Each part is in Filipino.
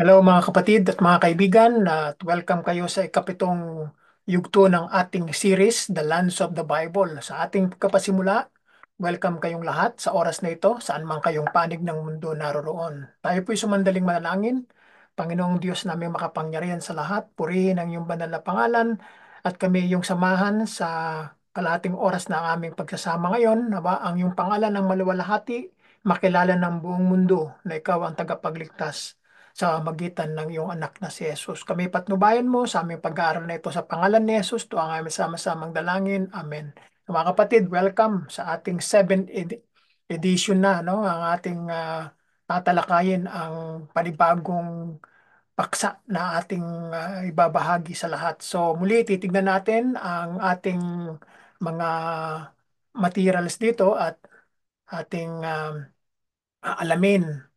Hello mga kapatid at mga kaibigan, at welcome kayo sa ikapitong yugto ng ating series, The Lands of the Bible. Sa ating kapasimula, welcome kayong lahat sa oras na ito, saan man kayong panig ng mundo naroroon. Tayo po'y sumandaling manalangin, Panginoong Diyos namin makapangyarihan sa lahat, purihin ang iyong banal na pangalan, at kami iyong samahan sa kalating oras na aming pagsasama ngayon, Aba, ang iyong pangalan ang maluwalhati, makilala ng buong mundo na ikaw ang tagapagligtas sa magitan ng iyong anak na si Jesus. Kami patnubayan mo sa aming pag-aaral na ito sa pangalan ni Jesus. Ito ang aming sama-samang dalangin. Amen. mga kapatid, welcome sa ating 7th edition na. No? Ang ating uh, tatalakayin ang panibagong paksa na ating uh, ibabahagi sa lahat. So muli titignan natin ang ating mga materials dito at ating um, alamin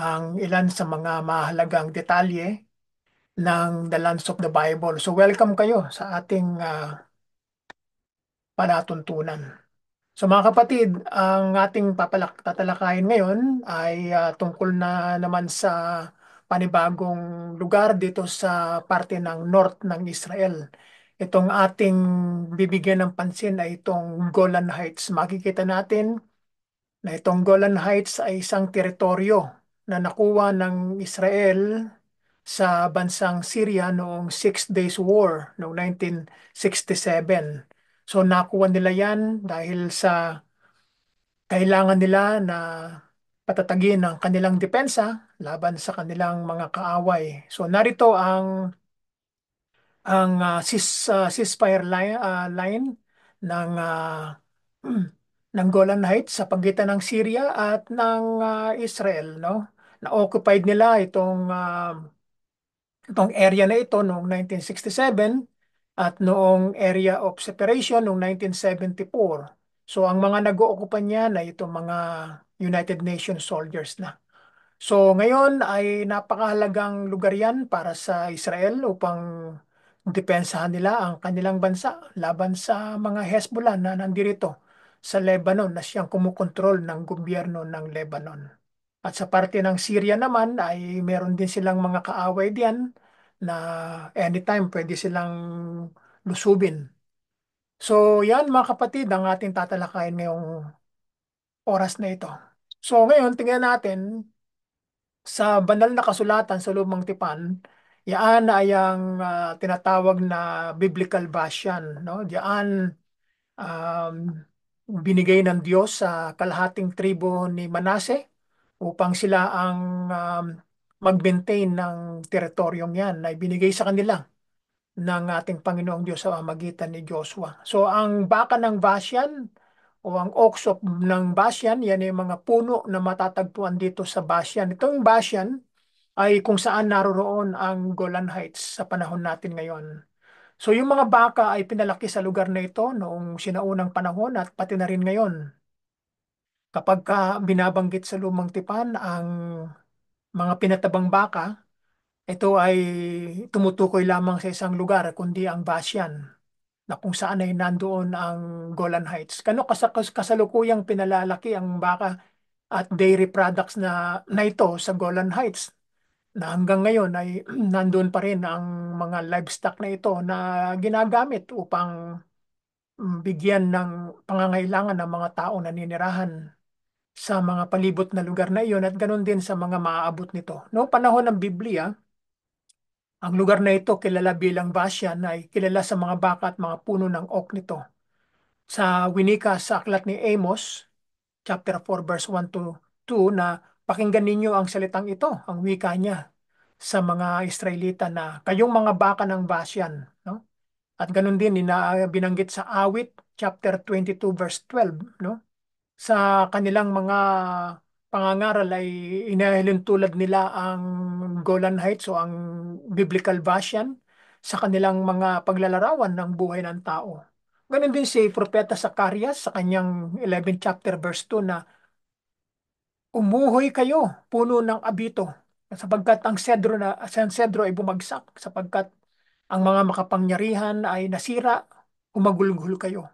ang ilan sa mga mahalagang detalye ng The Lands of the Bible. So welcome kayo sa ating uh, panatuntunan. So mga kapatid, ang ating papalak tatalakayin ngayon ay uh, tungkol na naman sa panibagong lugar dito sa parte ng north ng Israel. Itong ating bibigyan ng pansin ay itong Golan Heights. Makikita natin na itong Golan Heights ay isang teritoryo na nakuha ng Israel sa bansang Syria noong Six Days War noong 1967. So nakuha nila yan dahil sa kailangan nila na patatagin ang kanilang depensa laban sa kanilang mga kaaway. So narito ang ang uh, sis, uh, ceasefire line, uh, ah, line ng uh, ng Golan Heights sa pagitan ng Syria at ng uh, Israel, no? na-occupied nila itong uh, itong area na ito noong 1967 at noong area of separation noong 1974. So ang mga nag-ookupan niya na itong mga United Nations soldiers na. So ngayon ay napakahalagang lugar yan para sa Israel upang depensahan nila ang kanilang bansa laban sa mga Hezbollah na nandirito sa Lebanon na siyang kumukontrol ng gobyerno ng Lebanon. At sa parte ng Syria naman ay meron din silang mga kaaway diyan na anytime pwede silang lusubin. So yan mga kapatid ang ating tatalakayin ngayong oras na ito. So ngayon tingnan natin sa banal na kasulatan sa lumang tipan, Yaan ay ang uh, tinatawag na biblical bashan, no? Diyan um, binigay ng Diyos sa kalahating tribo ni Manase upang sila ang um, mag-maintain ng teritoryong yan na ibinigay sa kanila ng ating Panginoong Diyos sa pamagitan ni Joshua. So ang baka ng Bashan o ang ox of ng Bashan, yan ay mga puno na matatagpuan dito sa Bashan. Itong Bashan ay kung saan naroroon ang Golan Heights sa panahon natin ngayon. So yung mga baka ay pinalaki sa lugar na ito noong sinaunang panahon at pati na rin ngayon. Kapag ka binabanggit sa lumang tipan ang mga pinatabang baka, ito ay tumutukoy lamang sa isang lugar kundi ang Basyan na kung saan ay nandoon ang Golan Heights. Kano kasalukuyang pinalalaki ang baka at dairy products na, na ito sa Golan Heights na hanggang ngayon ay nandoon pa rin ang mga livestock na ito na ginagamit upang mm, bigyan ng pangangailangan ng mga tao na ninirahan sa mga palibot na lugar na iyon at ganun din sa mga maaabot nito. No panahon ng Biblia, ang lugar na ito kilala bilang Bashan ay kilala sa mga baka at mga puno ng ok nito. Sa winika sa aklat ni Amos, chapter 4 verse 1 to 2 na pakinggan ninyo ang salitang ito, ang wika niya sa mga Israelita na kayong mga baka ng Bashan. No? At ganun din binanggit sa awit chapter 22 verse 12. No? sa kanilang mga pangangaral ay inahilintulad nila ang Golan Heights o ang Biblical Bashan sa kanilang mga paglalarawan ng buhay ng tao. Ganon din si Propeta Zacarias sa kanyang 11 chapter verse 2 na Umuhoy kayo, puno ng abito, sapagkat ang sedro na ang sedro ay bumagsak sapagkat ang mga makapangyarihan ay nasira, umagulgul kayo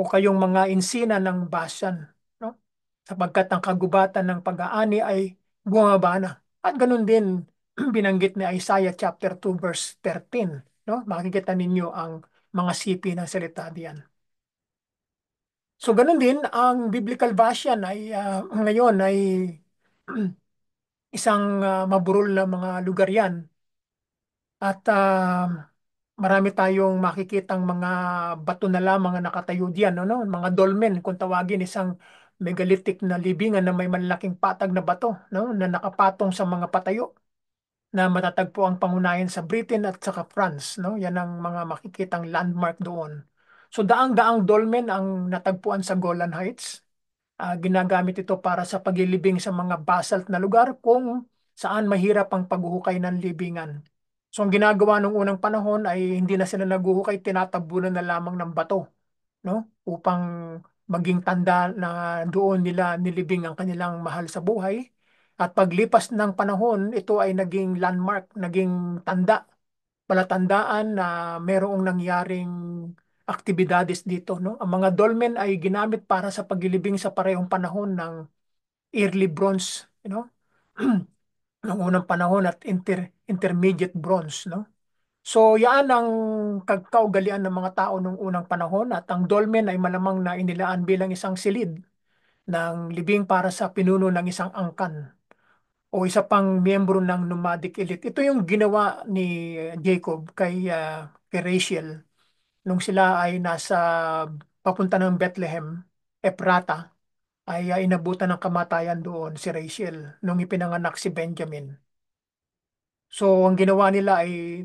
o kayong mga insina ng basan. No? Sapagkat ang kagubatan ng pag-aani ay bumaba At ganun din binanggit ni Isaiah chapter 2 verse 13. No? Makikita ninyo ang mga sipi ng salita diyan. So ganun din ang biblical basyan ay uh, ngayon ay isang uh, maburol na mga lugar yan. At uh, marami tayong makikitang mga bato na lamang na nakatayo diyan, no, no mga dolmen kung tawagin isang megalithic na libingan na may malaking patag na bato no? na nakapatong sa mga patayo na matatagpo ang pangunayan sa Britain at sa France. No? Yan ang mga makikitang landmark doon. So daang-daang dolmen ang natagpuan sa Golan Heights. Uh, ginagamit ito para sa paglilibing sa mga basalt na lugar kung saan mahirap ang paghuhukay ng libingan. So ang ginagawa nung unang panahon ay hindi na sila naguhukay, tinatabunan na lamang ng bato, no? Upang maging tanda na doon nila nilibing ang kanilang mahal sa buhay. At paglipas ng panahon, ito ay naging landmark, naging tanda, palatandaan na merong nangyaring aktibidades dito. No? Ang mga dolmen ay ginamit para sa paglilibing sa parehong panahon ng early bronze, you know? ng unang panahon at inter intermediate bronze, no? So yaan ang kagkaugalian ng mga tao noong unang panahon at ang dolmen ay malamang na inilaan bilang isang silid ng libing para sa pinuno ng isang angkan o isa pang miyembro ng nomadic elite. Ito yung ginawa ni Jacob kay, uh, kay Rachel nung sila ay nasa papunta ng Bethlehem, Efrata, ay uh, inabutan ng kamatayan doon si Rachel nung ipinanganak si Benjamin. So, ang ginawa nila ay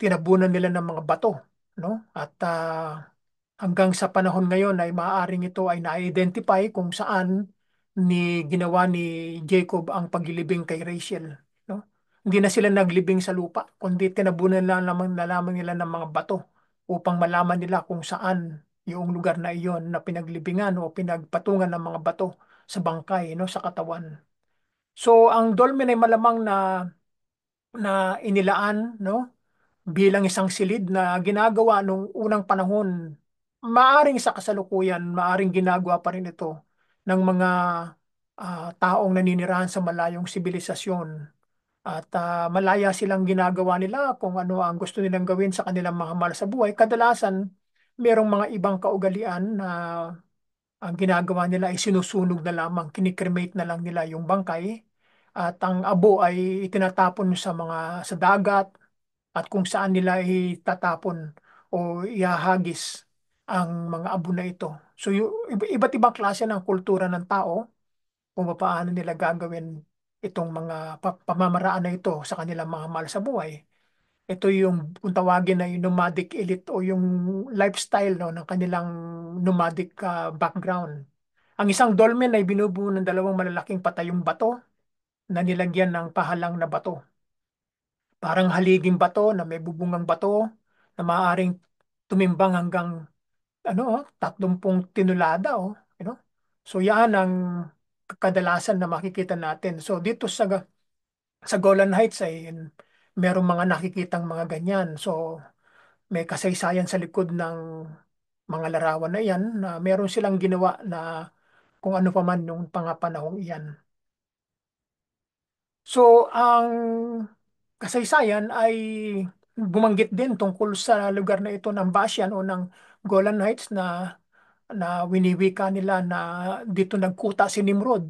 tinabunan nila ng mga bato, no? At ah, hanggang sa panahon ngayon ay maaaring ito ay na-identify kung saan ni ginawa ni Jacob ang paglilibing kay Rachel, no? Hindi na sila naglibing sa lupa, kundi tinabunan lang lamang nalaman nila ng mga bato upang malaman nila kung saan yung lugar na iyon na pinaglibingan o pinagpatungan ng mga bato sa bangkay, no, sa katawan. So, ang dolmen ay malamang na na inilaan no bilang isang silid na ginagawa nung unang panahon maaring sa kasalukuyan maaring ginagawa pa rin ito ng mga uh, taong naninirahan sa malayong sibilisasyon at uh, malaya silang ginagawa nila kung ano ang gusto nilang gawin sa kanilang mga mahal sa buhay kadalasan merong mga ibang kaugalian na ang ginagawa nila ay sinusunog na lamang, kinikremate na lang nila yung bangkay at ang abo ay itinatapon sa mga sa dagat at kung saan nila itatapon o ihahagis ang mga abo na ito. So iba't ibang klase ng kultura ng tao kung paano nila gagawin itong mga pamamaraan na ito sa kanilang mga mahal sa buhay. Ito yung kung tawagin na yung nomadic elite o yung lifestyle no, ng kanilang nomadic uh, background. Ang isang dolmen ay binubuo ng dalawang malalaking patayong bato na nilagyan ng pahalang na bato. Parang haliging bato na may bubungang bato na maaaring tumimbang hanggang ano, oh, 30 tinulada. Oh, you know? So yan ang kadalasan na makikita natin. So dito sa sa Golan Heights ay merong mga nakikitang mga ganyan. So may kasaysayan sa likod ng mga larawan na yan na meron silang ginawa na kung ano pa man yung pangapanahong iyan. So, ang kasaysayan ay bumanggit din tungkol sa lugar na ito ng Bashan o ng Golan Heights na na winiwika nila na dito nagkuta si Nimrod.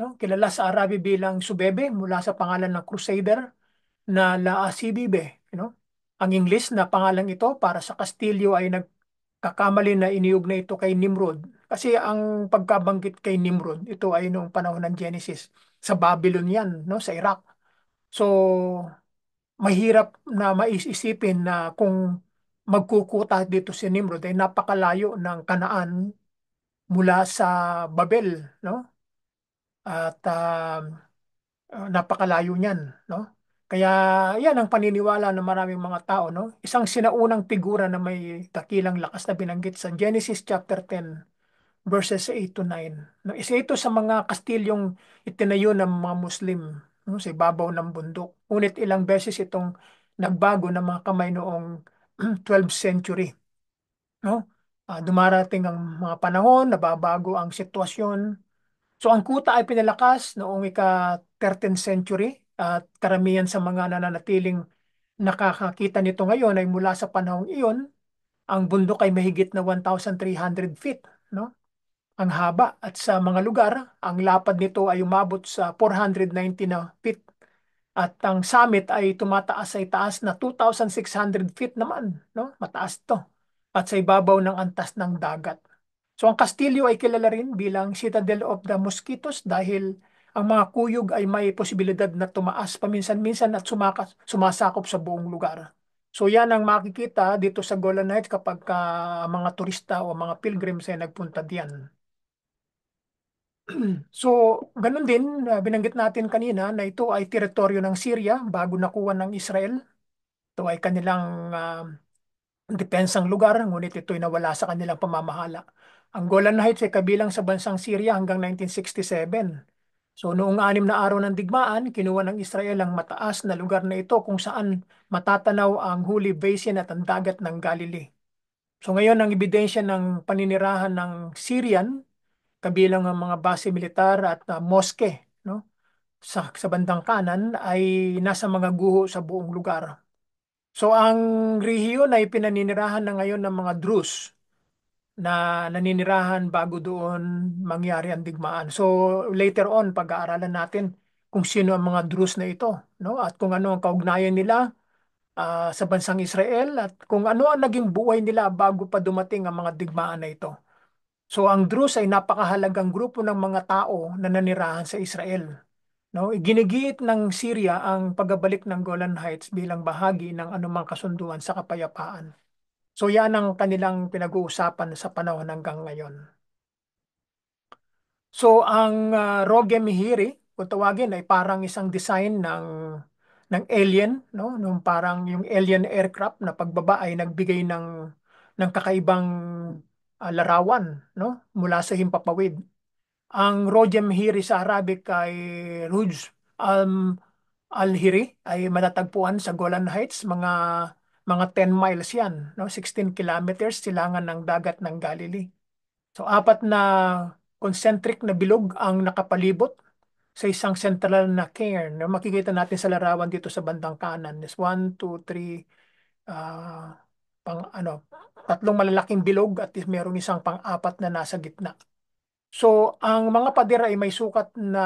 No? Kilala sa Arabi bilang Subebe mula sa pangalan ng crusader na Laasibibe. You know? Ang English na pangalan ito para sa Kastilyo ay nagkakamali na iniug na ito kay Nimrod. Kasi ang pagkabanggit kay Nimrod, ito ay noong panahon ng Genesis sa Babylon yan, no? sa Iraq. So, mahirap na maisisipin na kung magkukuta dito si Nimrod ay napakalayo ng kanaan mula sa Babel, no? At uh, napakalayo niyan, no? Kaya yan ang paniniwala ng maraming mga tao, no? Isang sinaunang figura na may dakilang lakas na binanggit sa Genesis chapter 10 verses 8 to 9. No, isa ito sa mga kastilyong itinayo ng mga Muslim no, sa ibabaw ng bundok. Ngunit ilang beses itong nagbago ng mga kamay noong 12th century. No? Uh, dumarating ang mga panahon, nababago ang sitwasyon. So ang kuta ay pinalakas noong ika-13th century at karamihan sa mga nananatiling nakakakita nito ngayon ay mula sa panahong iyon, ang bundok ay mahigit na 1,300 feet. No? ang haba at sa mga lugar, ang lapad nito ay umabot sa 490 na feet at ang summit ay tumataas ay taas na 2,600 feet naman, no? mataas to, at sa ibabaw ng antas ng dagat. So ang Kastilyo ay kilala rin bilang Citadel of the Mosquitoes dahil ang mga kuyog ay may posibilidad na tumaas paminsan-minsan at sumakas, sumasakop sa buong lugar. So yan ang makikita dito sa Golan Heights kapag ka ah, mga turista o mga pilgrims ay nagpunta diyan. So, ganun din, uh, binanggit natin kanina na ito ay teritoryo ng Syria bago nakuha ng Israel. Ito ay kanilang uh, depensang lugar, ngunit ito ay nawala sa kanilang pamamahala. Ang Golan Heights ay kabilang sa bansang Syria hanggang 1967. So, noong anim na araw ng digmaan, kinuha ng Israel ang mataas na lugar na ito kung saan matatanaw ang Holy Basin at ang dagat ng Galilee. So, ngayon ang ebidensya ng paninirahan ng Syrian kabilang ang mga base militar at uh, moske no sa sa bandang kanan ay nasa mga guho sa buong lugar. So ang rehiyon ay pinaninirahan na ngayon ng mga Druze na naninirahan bago doon mangyari ang digmaan. So later on pag-aaralan natin kung sino ang mga Druze na ito, no? At kung ano ang kaugnayan nila uh, sa bansang Israel at kung ano ang naging buhay nila bago pa dumating ang mga digmaan na ito. So ang Druze ay napakahalagang grupo ng mga tao na nanirahan sa Israel. No, iginigiit ng Syria ang pagbabalik ng Golan Heights bilang bahagi ng anumang kasunduan sa kapayapaan. So yan ang kanilang pinag-uusapan sa panahon hanggang ngayon. So ang uh, ah, Roge Mihiri, kung tawagin ay parang isang design ng ng alien, no? Nung parang yung alien aircraft na pagbaba ay nagbigay ng ng kakaibang uh, larawan no mula sa himpapawid. Ang Rojem Hiri sa Arabic ay Ruj um, Al-Hiri ay matatagpuan sa Golan Heights, mga mga 10 miles 'yan, no? 16 kilometers silangan ng dagat ng Galilee. So apat na concentric na bilog ang nakapalibot sa isang central na cairn. No? Makikita natin sa larawan dito sa bandang kanan is 1 2 3 uh, pang ano tatlong malalaking bilog at merong isang pang-apat na nasa gitna. So, ang mga pader ay may sukat na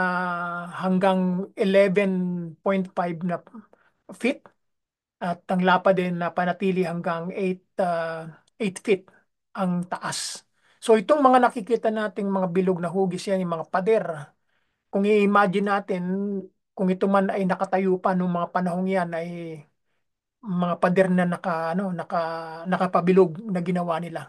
hanggang 11.5 na feet at ang lapa din na panatili hanggang 8, uh, 8 feet ang taas. So, itong mga nakikita nating mga bilog na hugis yan, yung mga pader, kung i-imagine natin, kung ito man ay nakatayo pa noong mga panahong yan ay mga pader na naka, ano, naka, nakapabilog na ginawa nila.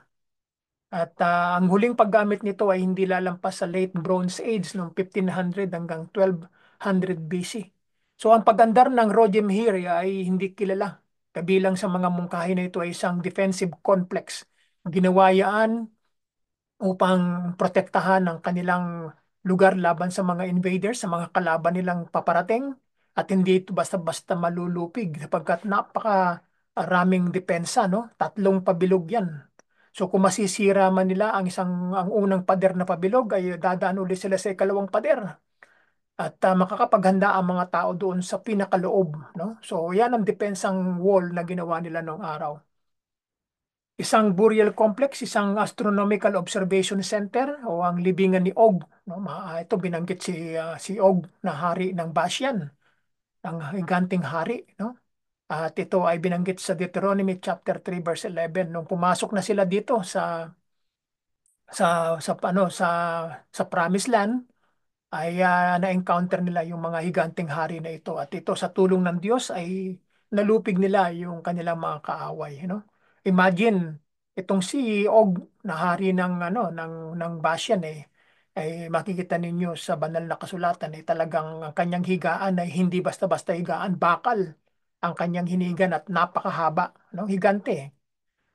At uh, ang huling paggamit nito ay hindi lalampas sa late Bronze Age noong 1500 hanggang 1200 BC. So ang pagandar ng Rodem here ay hindi kilala. Kabilang sa mga mungkahi na ito ay isang defensive complex. Ginawa yaan upang protektahan ang kanilang lugar laban sa mga invaders, sa mga kalaban nilang paparating at hindi ito basta-basta malulupig sapagkat napaka araming depensa, no? Tatlong pabilog yan. So kung masisira man nila ang isang ang unang pader na pabilog ay dadaan ulit sila sa ikalawang pader. At uh, makakapaghanda ang mga tao doon sa pinakaloob, no? So yan ang depensang wall na ginawa nila noong araw. Isang burial complex, isang astronomical observation center o ang libingan ni Og, no? Ah, ito binanggit si uh, si Og na hari ng Bashian ang higanting hari. No? At ito ay binanggit sa Deuteronomy chapter 3 verse 11 nung pumasok na sila dito sa sa sa ano sa sa promised land ay uh, na-encounter nila yung mga higanting hari na ito at ito sa tulong ng Diyos ay nalupig nila yung kanilang mga kaaway no imagine itong si e Og na hari ng ano ng ng Bashan eh eh, makikita ninyo sa banal na kasulatan ay eh, talagang ang kanyang higaan ay hindi basta-basta higaan, bakal ang kanyang hinigan at napakahaba, no? higante.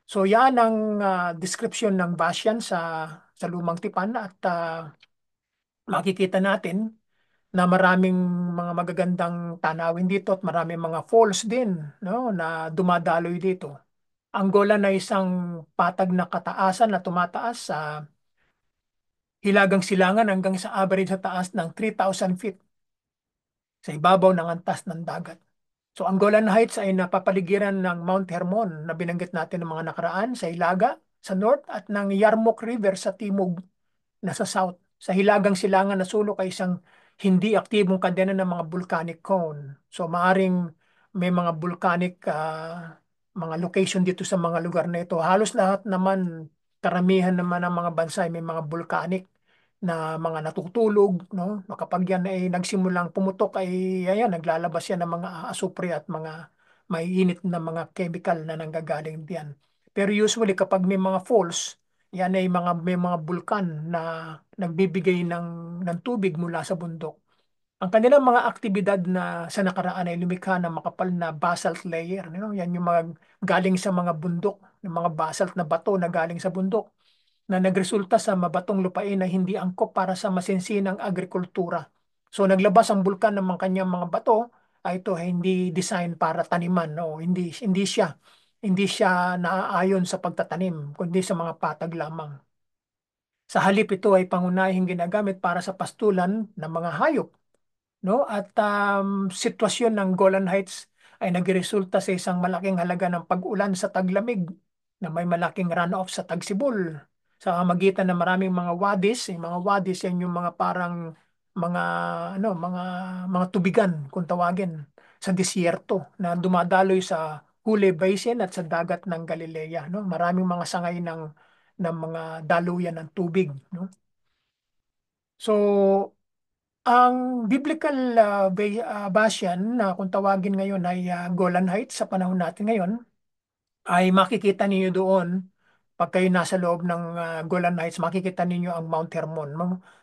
So yan ang uh, description ng Basyan sa sa Lumang Tipan at uh, makikita natin na maraming mga magagandang tanawin dito at maraming mga falls din no na dumadaloy dito. Ang Golan ay isang patag na kataasan na tumataas sa uh, hilagang silangan hanggang sa average sa taas ng 3,000 feet sa ibabaw ng antas ng dagat. So ang Golan Heights ay napapaligiran ng Mount Hermon na binanggit natin ng mga nakaraan sa Hilaga sa north at ng Yarmouk River sa timog na sa south. Sa hilagang silangan na sulok ay isang hindi aktibong kadena ng mga volcanic cone. So maaring may mga volcanic uh, mga location dito sa mga lugar na ito. Halos lahat naman karamihan naman ng mga bansa ay may mga volcanic na mga natutulog, no? Kapag yan ay nagsimulang pumutok ay ayan, naglalabas yan ng mga asupre at mga maiinit na mga chemical na nanggagaling diyan. Pero usually kapag may mga falls, yan ay mga may mga bulkan na nagbibigay ng ng tubig mula sa bundok. Ang kanilang mga aktibidad na sa nakaraan ay lumikha ng makapal na basalt layer, you Yan yung mga galing sa mga bundok ng mga basalt na bato na galing sa bundok na nagresulta sa mabatong lupain na hindi angkop para sa masinsinang agrikultura. So naglabas ang bulkan ng mga kanyang mga bato ay ito hindi design para taniman no hindi hindi siya hindi siya naaayon sa pagtatanim kundi sa mga patag lamang. Sa halip ito ay pangunahing ginagamit para sa pastulan ng mga hayop no at um, sitwasyon ng Golan Heights ay nagresulta sa isang malaking halaga ng pag-ulan sa taglamig na may malaking runoff sa Tagsibol sa magitan ng maraming mga wadis, yung mga wadis yan yung mga parang mga ano mga mga tubigan kung tawagin sa disyerto na dumadaloy sa Hule Basin at sa dagat ng Galilea no maraming mga sangay ng ng mga daluyan ng tubig no So ang biblical uh, ah, ah, Bashan na uh, kung tawagin ngayon ay uh, Golan Heights sa panahon natin ngayon ay makikita ninyo doon pag kayo nasa loob ng uh, Golan Heights, makikita ninyo ang Mount Hermon.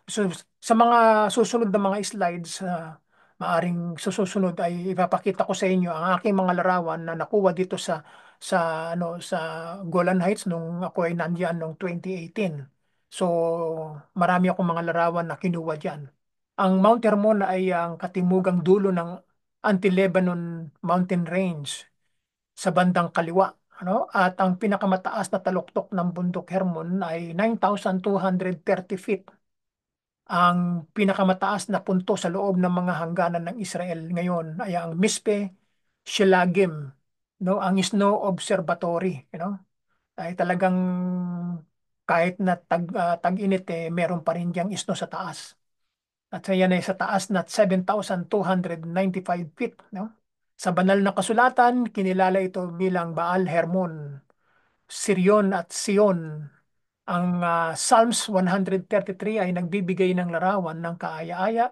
So, sa mga susunod na mga slides, uh, maaring susunod ay ipapakita ko sa inyo ang aking mga larawan na nakuha dito sa sa ano sa Golan Heights nung ako ay nandiyan noong 2018. So, marami akong mga larawan na kinuha diyan. Ang Mount Hermon ay ang katimugang dulo ng Anti-Lebanon Mountain Range sa bandang kaliwa ano? At ang pinakamataas na taluktok ng bundok Hermon ay 9,230 feet. Ang pinakamataas na punto sa loob ng mga hangganan ng Israel ngayon ay ang Mispe Shilagim, no? ang Snow Observatory. You know? Ay talagang kahit na tag, uh, tag-init eh, meron pa rin diyang isno sa taas. At sa yan ay sa taas na 7,295 feet. No? Sa banal na kasulatan, kinilala ito bilang Baal Hermon, Sirion at Sion. Ang uh, Psalms 133 ay nagbibigay ng larawan ng kaaya-aya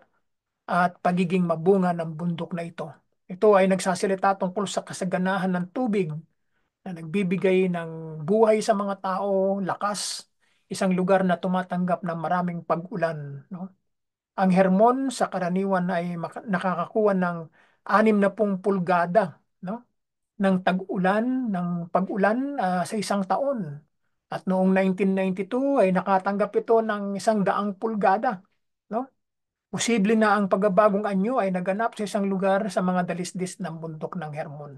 at pagiging mabunga ng bundok na ito. Ito ay nagsasalita tungkol sa kasaganahan ng tubig na nagbibigay ng buhay sa mga tao, lakas, isang lugar na tumatanggap ng maraming pag-ulan. No? Ang Hermon sa karaniwan ay nakakakuha ng anim na pong pulgada no ng tag-ulan ng pag-ulan uh, sa isang taon at noong 1992 ay nakatanggap ito ng isang daang pulgada no posible na ang pagbabagong anyo ay naganap sa isang lugar sa mga dalisdis ng bundok ng Hermon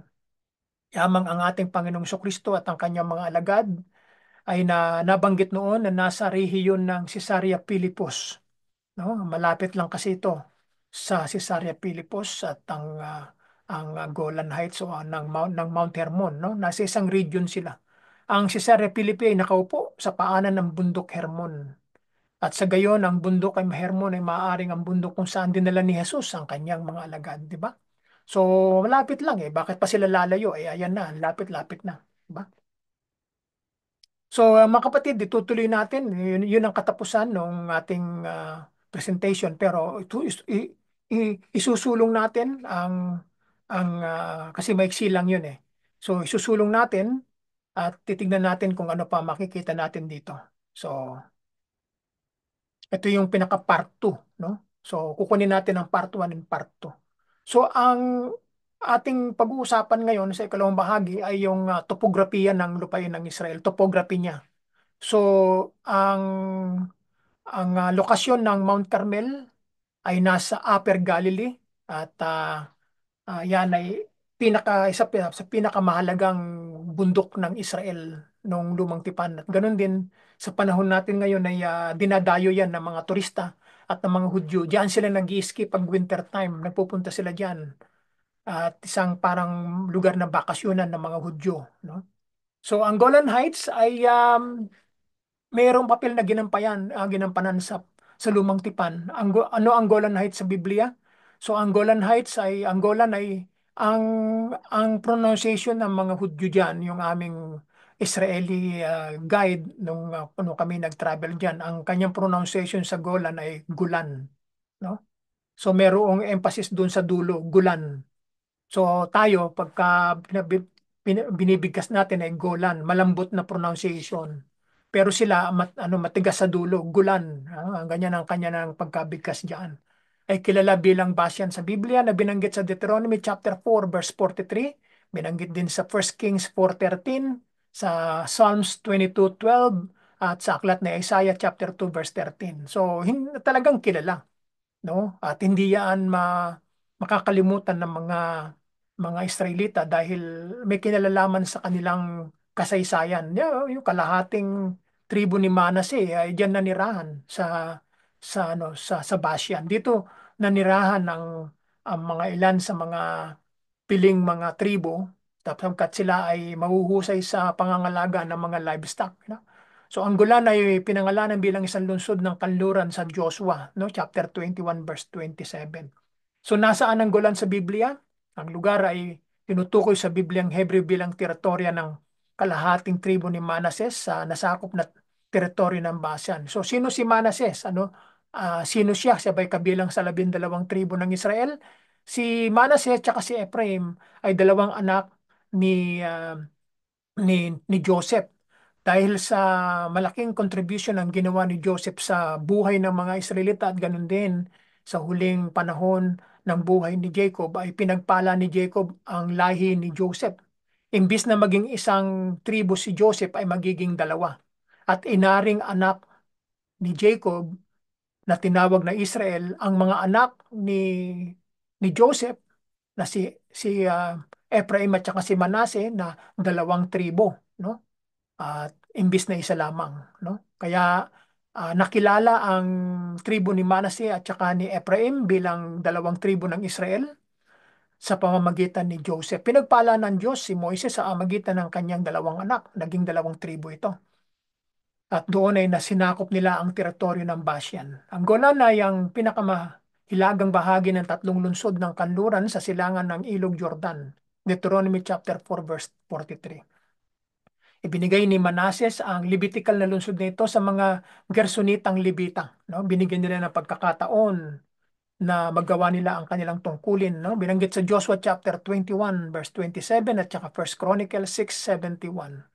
yamang ang ating Panginoong Kristo at ang kanyang mga alagad ay na, nabanggit noon na nasa rehiyon ng Caesarea Philippus no malapit lang kasi ito sa Cesarea Philippos at ang uh, ang ah, Golan Heights o uh, ng Mount ng Mount Hermon no nasa isang region sila ang Cesarea Philippi ay nakaupo sa paanan ng bundok Hermon at sa gayon ang bundok ay Hermon ay maaring ang bundok kung saan dinala ni Jesus ang kanyang mga alagad di ba so malapit lang eh bakit pa sila lalayo eh ayan na lapit-lapit na di ba So uh, mga kapatid, itutuloy natin. Yun, yun ang katapusan ng ating uh, presentation. Pero ito, ito, isusulong natin ang ang ah, kasi maiksi lang 'yun eh. So isusulong natin at titingnan natin kung ano pa makikita natin dito. So ito yung pinaka part 2, no? So kukunin natin ang part 1 and part 2. So ang ating pag-uusapan ngayon sa ikalawang bahagi ay yung ah, topografiya ng lupain ng Israel, topography niya. So ang ang ah, lokasyon ng Mount Carmel ay nasa Upper Galilee at uh, uh, yan ay pinaka isa sa pinakamahalagang bundok ng Israel nung lumang tipan. At ganun din sa panahon natin ngayon ay uh, dinadayo yan ng mga turista at ng mga Hudyo. Diyan sila nag ski pag winter time, nagpupunta sila diyan. At isang parang lugar na bakasyunan ng mga Hudyo, no? So ang Golan Heights ay um, mayroong papel na ginampayan, uh, ginampanan sa sa Lumang Tipan. Ang, ano Angolan Heights sa Biblia? So Angolan Heights ay Angolan ay ang ang pronunciation ng mga Hudyo diyan, yung aming Israeli uh, guide nung uh, nung kami nag-travel diyan, ang kanyang pronunciation sa Golan ay Gulan, no? So merong emphasis doon sa dulo, Gulan. So tayo pagka binibigkas natin ay Golan, malambot na pronunciation pero sila mat, ano matigas sa dulo, gulan. Ah, ganyan ang kanya ng pagkabigkas diyan. Ay kilala bilang basyan sa Biblia na binanggit sa Deuteronomy chapter 4 verse 43, binanggit din sa 1 Kings 4:13, sa Psalms 22:12 at sa aklat ni Isaiah chapter 2 verse 13. So hin, talagang kilala, no? At hindi yan ma, makakalimutan ng mga mga Israelita dahil may kinalalaman sa kanilang kasaysayan. Yung kalahating tribu ni Manasseh eh, ay diyan nanirahan sa sa ano sa sa Bashan. Dito nanirahan ng ang mga ilan sa mga piling mga tribu tapos sila ay mahuhusay sa pangangalaga ng mga livestock. No? So ang Golan ay pinangalanan bilang isang lungsod ng kanluran sa Joshua, no? chapter 21 verse 27. So nasaan ang Golan sa Biblia? Ang lugar ay tinutukoy sa Bibliang Hebreo bilang teritorya ng kalahating tribo ni Manases sa nasakop na teritoryo ng Bashan. So sino si Manases? Ano? Uh, sino siya? Siya ba'y kabilang sa labindalawang tribo ng Israel? Si Manases at si Ephraim ay dalawang anak ni uh, ni ni Joseph dahil sa malaking contribution ang ginawa ni Joseph sa buhay ng mga Israelita at ganun din sa huling panahon ng buhay ni Jacob ay pinagpala ni Jacob ang lahi ni Joseph Imbis na maging isang tribo si Joseph ay magiging dalawa. At inaring anak ni Jacob na tinawag na Israel ang mga anak ni ni Joseph na si si uh, Ephraim at saka si Manasseh na dalawang tribo, no? At imbis na isa lamang, no? Kaya uh, nakilala ang tribo ni Manasseh at saka ni Ephraim bilang dalawang tribo ng Israel sa pamamagitan ni Joseph. Pinagpala ng Diyos si Moises sa amagitan ng kanyang dalawang anak. Naging dalawang tribu ito. At doon ay nasinakop nila ang teritoryo ng Bashan. Ang Golan ay ang pinakamahilagang bahagi ng tatlong lungsod ng kanluran sa silangan ng Ilog Jordan. Deuteronomy chapter 4 verse 43. Ibinigay ni Manases ang Levitical na lungsod nito sa mga Gersonitang Libita. No? Binigyan nila ng pagkakataon na magawa nila ang kanilang tungkulin. No? Binanggit sa Joshua chapter 21 verse 27 at saka 1 Chronicles 6.71.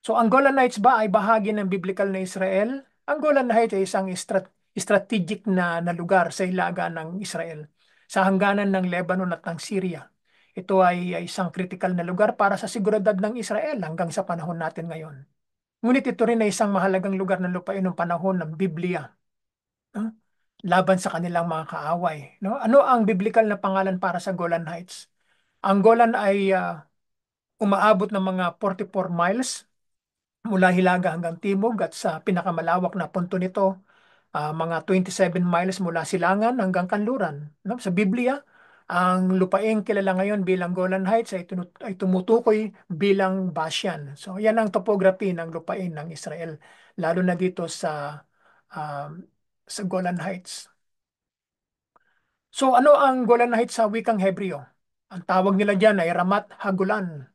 So ang Golanites ba ay bahagi ng biblical na Israel? Ang Golan Heights ay isang strat strategic na, na lugar sa hilaga ng Israel, sa hangganan ng Lebanon at ng Syria. Ito ay, ay isang critical na lugar para sa siguridad ng Israel hanggang sa panahon natin ngayon. Ngunit ito rin ay isang mahalagang lugar ng lupain ng panahon ng Biblia. Huh? laban sa kanilang mga kaaway. No? Ano ang biblical na pangalan para sa Golan Heights? Ang Golan ay uh, umaabot ng mga 44 miles mula Hilaga hanggang Timog at sa pinakamalawak na punto nito, uh, mga 27 miles mula Silangan hanggang Kanluran. No? Sa Biblia, ang lupaing kilala ngayon bilang Golan Heights ay, tunut- ay tumutukoy bilang Bashan. So yan ang topography ng lupain ng Israel, lalo na dito sa uh, sa Golan Heights. So ano ang Golan Heights sa wikang Hebreo? Ang tawag nila dyan ay Ramat Hagulan.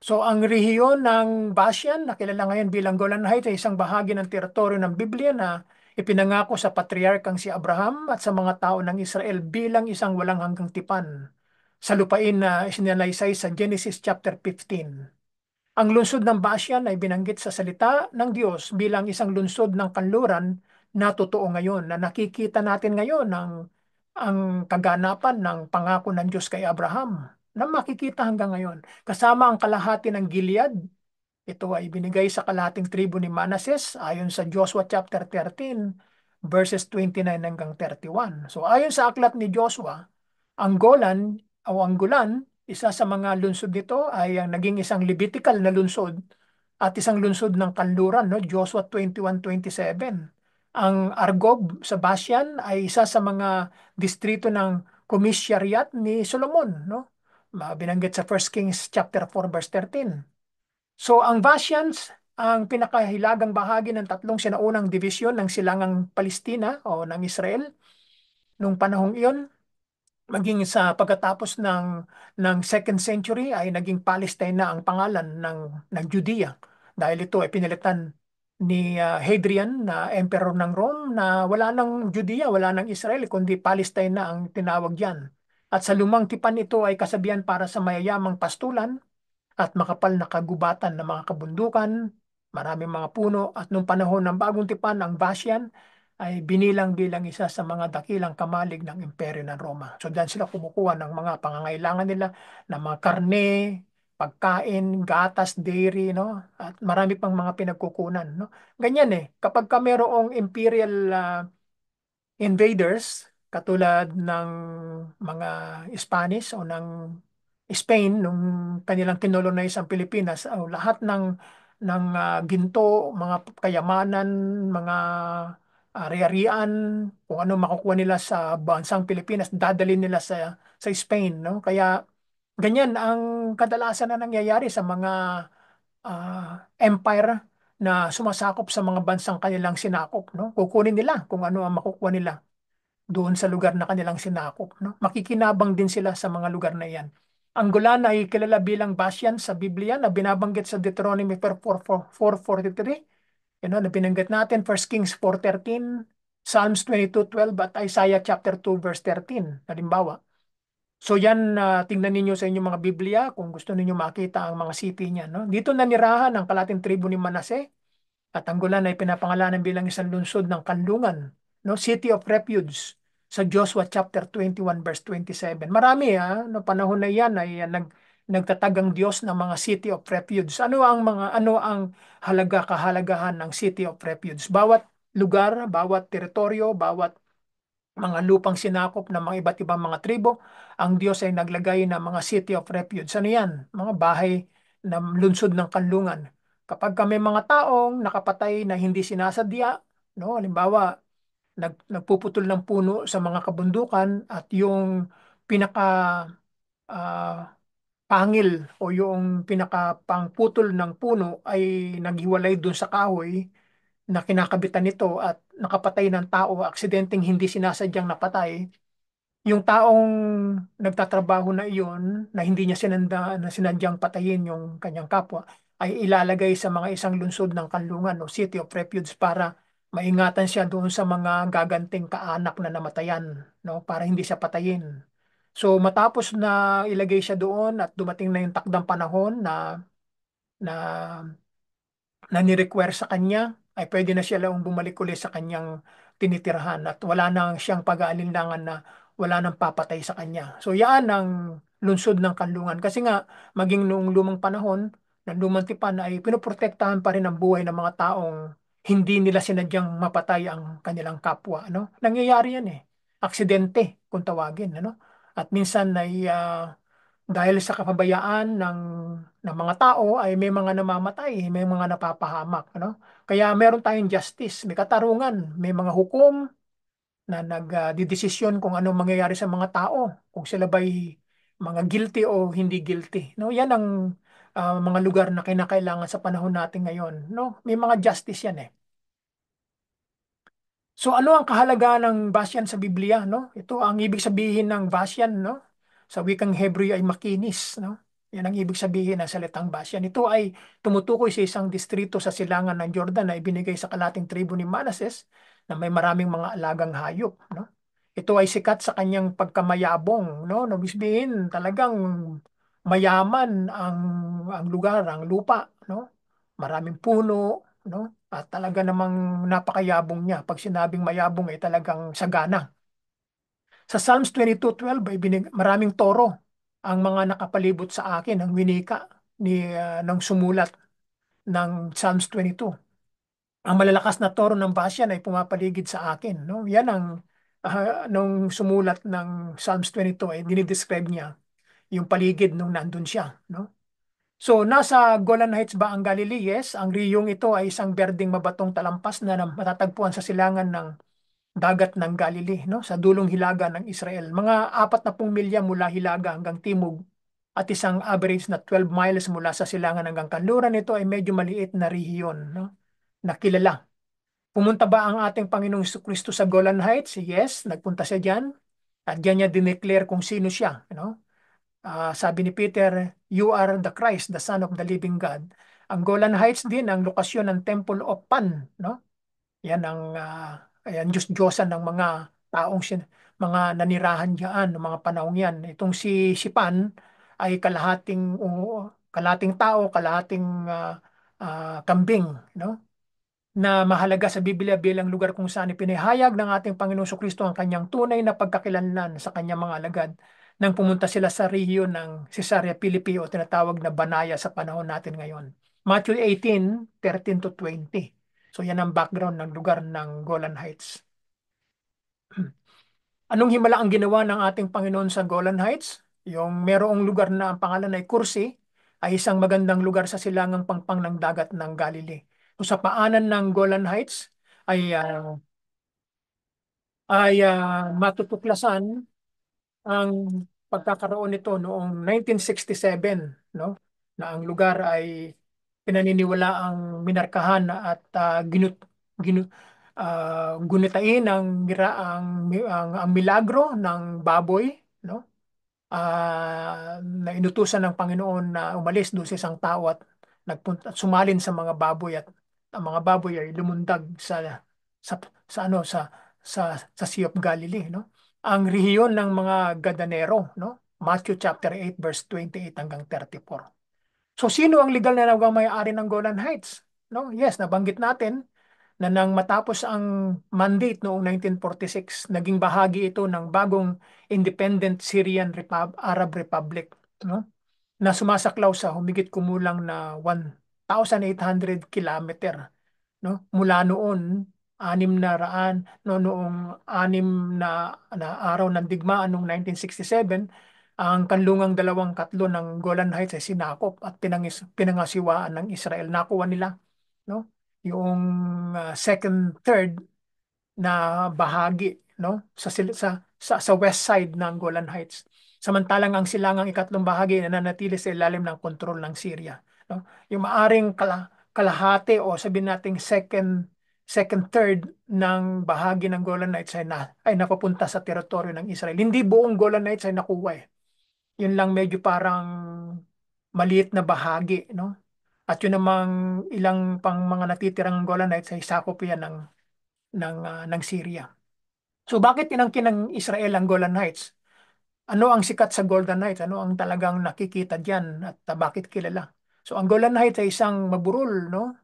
So ang rehiyon ng Bashan na kilala ngayon bilang Golan Heights ay isang bahagi ng teritoryo ng Biblia na ipinangako sa patriarkang si Abraham at sa mga tao ng Israel bilang isang walang hanggang tipan sa lupain na isinalaysay sa Genesis chapter 15. Ang lungsod ng Bashan ay binanggit sa salita ng Diyos bilang isang lungsod ng kanluran na totoo ngayon, na nakikita natin ngayon ang, ang kaganapan ng pangako ng Diyos kay Abraham na makikita hanggang ngayon. Kasama ang kalahati ng Gilead, ito ay binigay sa kalahating tribu ni Manases ayon sa Joshua chapter 13 verses 29 hanggang 31. So ayon sa aklat ni Joshua, ang Golan o ang Gulan, isa sa mga lungsod nito ay ang naging isang Levitical na lungsod at isang lungsod ng kanluran, no? Joshua 21-27. Ang Argob sa Bashan ay isa sa mga distrito ng komisyariat ni Solomon, no? Binanggit sa 1 Kings chapter 4 verse 13. So ang Bashans ang pinakahilagang bahagi ng tatlong sinaunang division ng silangang Palestina o ng Israel nung panahong iyon maging sa pagkatapos ng ng second century ay naging Palestine na ang pangalan ng ng Judea dahil ito ay pinalitan ni uh, Hadrian na emperor ng Rome na wala nang Judea, wala nang Israel, kundi Palestine na ang tinawag diyan. At sa lumang tipan ito ay kasabihan para sa mayayamang pastulan at makapal na kagubatan ng mga kabundukan, maraming mga puno at nung panahon ng bagong tipan ang Basyan ay binilang bilang isa sa mga dakilang kamalig ng imperyo ng Roma. So diyan sila kumukuha ng mga pangangailangan nila ng mga karne, pagkain, gatas, dairy, no? At marami pang mga pinagkukunan, no? Ganyan eh. Kapag ka merong imperial uh, invaders, katulad ng mga Spanish o ng Spain nung kanilang kinolonize ang Pilipinas, oh, lahat ng ng uh, ginto, mga kayamanan, mga ari-arian, ah, kung ano makukuha nila sa bansang Pilipinas, dadalhin nila sa sa Spain, no? Kaya Ganyan ang kadalasan na nangyayari sa mga ah, empire na sumasakop sa mga bansang kanilang sinakop, no? Kukunin nila kung ano ang makukuha nila doon sa lugar na kanilang sinakop, no? Makikinabang din sila sa mga lugar na iyan. Ang Golan ay kilala bilang Bashan sa Biblia na binabanggit sa Deuteronomy 4:43, you know, na binanggit natin 1 Kings 4:13, Psalms 22:12 at Isaiah chapter 2 verse 13, halimbawa. So yan, uh, tingnan ninyo sa inyong mga Biblia kung gusto ninyo makita ang mga city niya. No? Dito nanirahan ang kalating tribo ni Manase at ang gulan ay pinapangalanan bilang isang lungsod ng kanlungan. No? City of Refuge sa Joshua chapter 21 verse 27. Marami ha, no panahon na yan ay ah, nag nagtatag ang Diyos ng mga city of refuge. Ano ang mga ano ang halaga kahalagahan ng city of refuge? Bawat lugar, bawat teritoryo, bawat mga lupang sinakop ng mga iba't ibang mga tribo, ang Diyos ay naglagay ng mga city of refuge. Ano yan? Mga bahay na lunsod ng kanlungan. Kapag kami mga taong nakapatay na hindi sinasadya, no, halimbawa, nag, nagpuputol ng puno sa mga kabundukan at yung pinaka uh, pangil o yung pinaka pangputol ng puno ay naghiwalay dun sa kahoy, na kinakabitan nito at nakapatay ng tao, aksidenteng hindi sinasadyang napatay, yung taong nagtatrabaho na iyon na hindi niya sinanda, na sinadyang patayin yung kanyang kapwa ay ilalagay sa mga isang lungsod ng kanlungan o city of refuge para maingatan siya doon sa mga gaganting kaanak na namatayan no para hindi siya patayin. So matapos na ilagay siya doon at dumating na yung takdang panahon na na na ni-require sa kanya ay pwede na siya lang bumalik uli sa kanyang tinitirahan at wala nang siyang pag-aalinlangan na wala nang papatay sa kanya. So yaan ang lunsod ng kanlungan kasi nga maging noong lumang panahon ng lumang tipan ay pinoprotektahan pa rin ang buhay ng mga taong hindi nila sinadyang mapatay ang kanilang kapwa. Ano? Nangyayari yan eh. Aksidente kung tawagin. Ano? At minsan ay uh, dahil sa kapabayaan ng, ng mga tao ay may mga namamatay, may mga napapahamak. Ano? Kaya meron tayong justice, may katarungan, may mga hukom na nagdidesisyon uh, kung anong mangyayari sa mga tao, kung sila ba'y mga guilty o hindi guilty. No, yan ang uh, mga lugar na kinakailangan sa panahon natin ngayon, no? May mga justice yan eh. So ano ang kahalagaan ng Basyan sa Biblia, no? Ito ang ibig sabihin ng Basyan, no? Sa wikang Hebreo ay makinis, no? Yan ang ibig sabihin ng salitang Bashan. Ito ay tumutukoy sa isang distrito sa silangan ng Jordan na ibinigay sa kalating tribo ni Manases na may maraming mga alagang hayop. No? Ito ay sikat sa kanyang pagkamayabong. No? Nabisbihin, talagang mayaman ang, ang lugar, ang lupa. No? Maraming puno. No? At talaga namang napakayabong niya. Pag sinabing mayabong ay talagang sagana. Sa Psalms 22.12 ay maraming toro ang mga nakapalibot sa akin ang winika ni uh, ng sumulat ng Psalms 22. Ang malalakas na toro ng Bashan ay pumapaligid sa akin, no? Yan ang uh, nung sumulat ng Psalms 22 ay eh, dinidescribe niya yung paligid nung nandun siya, no? So, nasa Golan Heights ba ang Galilee? Yes, ang riyong ito ay isang berding mabatong talampas na matatagpuan sa silangan ng dagat ng Galilee, no? sa dulong hilaga ng Israel. Mga apat na pung milya mula hilaga hanggang timog at isang average na 12 miles mula sa silangan hanggang kanluran nito ay medyo maliit na rehiyon no? na kilala. Pumunta ba ang ating Panginoong Kristo sa Golan Heights? Yes, nagpunta siya diyan. At diyan niya dineclare kung sino siya. No? know? uh, ah, sabi ni Peter, You are the Christ, the Son of the Living God. Ang Golan Heights din ang lokasyon ng Temple of Pan. No? Yan ang uh, Ayan, Diyos-Diyosan ng mga taong sin mga nanirahan diyan noong mga panahong yan. Itong si Sipan ay kalahating uh, kalahating tao, kalahating uh, uh, kambing, no? na mahalaga sa Biblia bilang lugar kung saan ipinahayag ng ating Panginoong Kristo ang kanyang tunay na pagkakilanlan sa kanyang mga alagad nang pumunta sila sa rehiyon ng Cesarea Philippi o tinatawag na Banaya sa panahon natin ngayon. Matthew 18, 13 to 20. So yan ang background ng lugar ng Golan Heights. Anong himala ang ginawa ng ating Panginoon sa Golan Heights? Yung merong lugar na ang pangalan ay Kursi, ay isang magandang lugar sa silangang pangpang ng dagat ng Galilee. So sa paanan ng Golan Heights ay uh, ay uh, matutuklasan ang pagkakaroon nito noong 1967 no na ang lugar ay ang minarkahan at uh, ginut, ginu, uh, gunitain ang, ang, ang, ang milagro ng baboy no? Uh, ah, na inutusan ng Panginoon na umalis doon sa isang tao at, nagpunta, at sumalin sa mga baboy at ang mga baboy ay lumundag sa sa, sa ano sa sa sa Sea of Galilee no ang rehiyon ng mga gadanero no Matthew chapter 8 verse 28 hanggang 34 So sino ang legal na nagmamay ari ng Golan Heights? No? Yes, nabanggit natin na nang matapos ang mandate noong 1946, naging bahagi ito ng bagong independent Syrian Repub Arab Republic no? na sumasaklaw sa humigit kumulang na 1,800 kilometer no? mula noon anim na raan no, noong anim na, na araw ng digmaan noong 1967 ang kanlungang dalawang katlo ng Golan Heights ay sinakop at pinangis, pinangasiwaan ng Israel. Nakuha nila no? yung uh, second, third na bahagi no? sa, sa, sa, sa west side ng Golan Heights. Samantalang ang silangang ikatlong bahagi na nanatili sa ilalim ng kontrol ng Syria. No? Yung maaring kala, kalahati o sabihin nating second second third ng bahagi ng Golan Heights ay, na, ay napapunta sa teritoryo ng Israel. Hindi buong Golan Heights ay nakuha eh yun lang medyo parang maliit na bahagi, no? At yun namang ilang pang mga natitirang Golanites ay sakop yan ng, ng, uh, ng Syria. So bakit tinangkin ng Israel ang Golan Heights? Ano ang sikat sa Golden Heights? Ano ang talagang nakikita diyan at uh, bakit kilala? So ang Golan Heights ay isang maburol, no?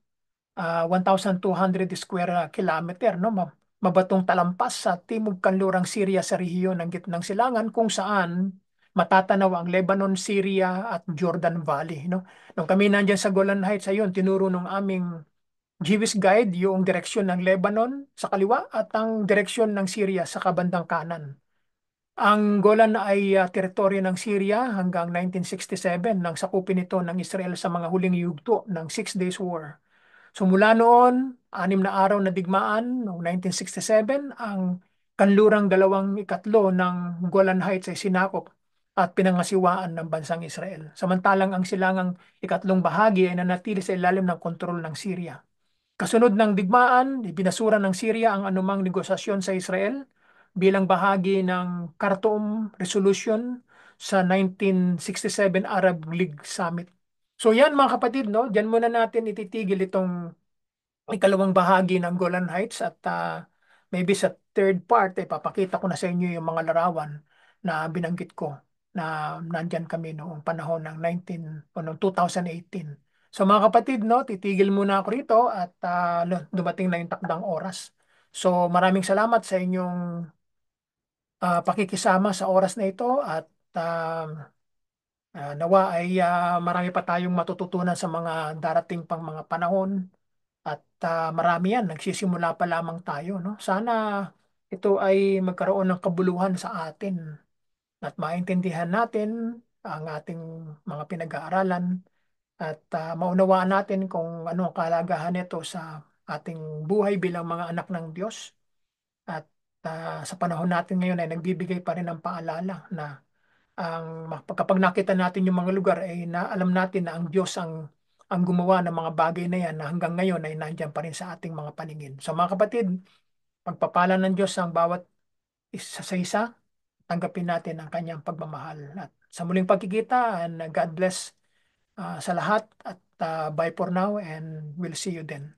Uh, ah, 1,200 square kilometer, no? Mabatong talampas sa timog kanlurang Syria sa rehiyon ng gitnang silangan kung saan matatanaw ang Lebanon, Syria at Jordan Valley. No? Nung kami nandiyan sa Golan Heights, ayun, tinuro ng aming Jewish guide yung direksyon ng Lebanon sa kaliwa at ang direksyon ng Syria sa kabandang kanan. Ang Golan ay uh, teritoryo ng Syria hanggang 1967 nang sakupin ito ng Israel sa mga huling yugto ng Six Days War. So mula noon, anim na araw na digmaan noong 1967, ang kanlurang dalawang ikatlo ng Golan Heights ay sinakop at pinangasiwaan ng bansang Israel. Samantalang ang silangang ikatlong bahagi ay nanatili sa ilalim ng kontrol ng Syria. Kasunod ng digmaan, ibinasura ng Syria ang anumang negosasyon sa Israel bilang bahagi ng Khartoum Resolution sa 1967 Arab League Summit. So yan mga kapatid, no? Diyan muna natin ititigil itong ikalawang bahagi ng Golan Heights at uh, maybe sa third part ay eh, papakita ko na sa inyo yung mga larawan na binanggit ko na nandyan kami noong panahon ng 19 o noong 2018. So mga kapatid, no, titigil muna ako rito at uh, dumating na yung takdang oras. So maraming salamat sa inyong uh, pakikisama sa oras na ito at uh, uh, nawa ay uh, marami pa tayong matututunan sa mga darating pang mga panahon at uh, marami yan, nagsisimula pa lamang tayo. No? Sana ito ay magkaroon ng kabuluhan sa atin at maintindihan natin ang ating mga pinag-aaralan at uh, maunawaan natin kung ano ang kalagahan nito sa ating buhay bilang mga anak ng Diyos. At uh, sa panahon natin ngayon ay nagbibigay pa rin ng paalala na ang kapag nakita natin yung mga lugar ay na, alam natin na ang Diyos ang ang gumawa ng mga bagay na yan na hanggang ngayon ay nandiyan pa rin sa ating mga paningin. So mga kapatid, pagpapala ng Diyos ang bawat isa sa isa tanggapin natin ang kanyang pagmamahal. At sa muling pagkikita, and God bless uh, sa lahat at uh, bye for now and we'll see you then.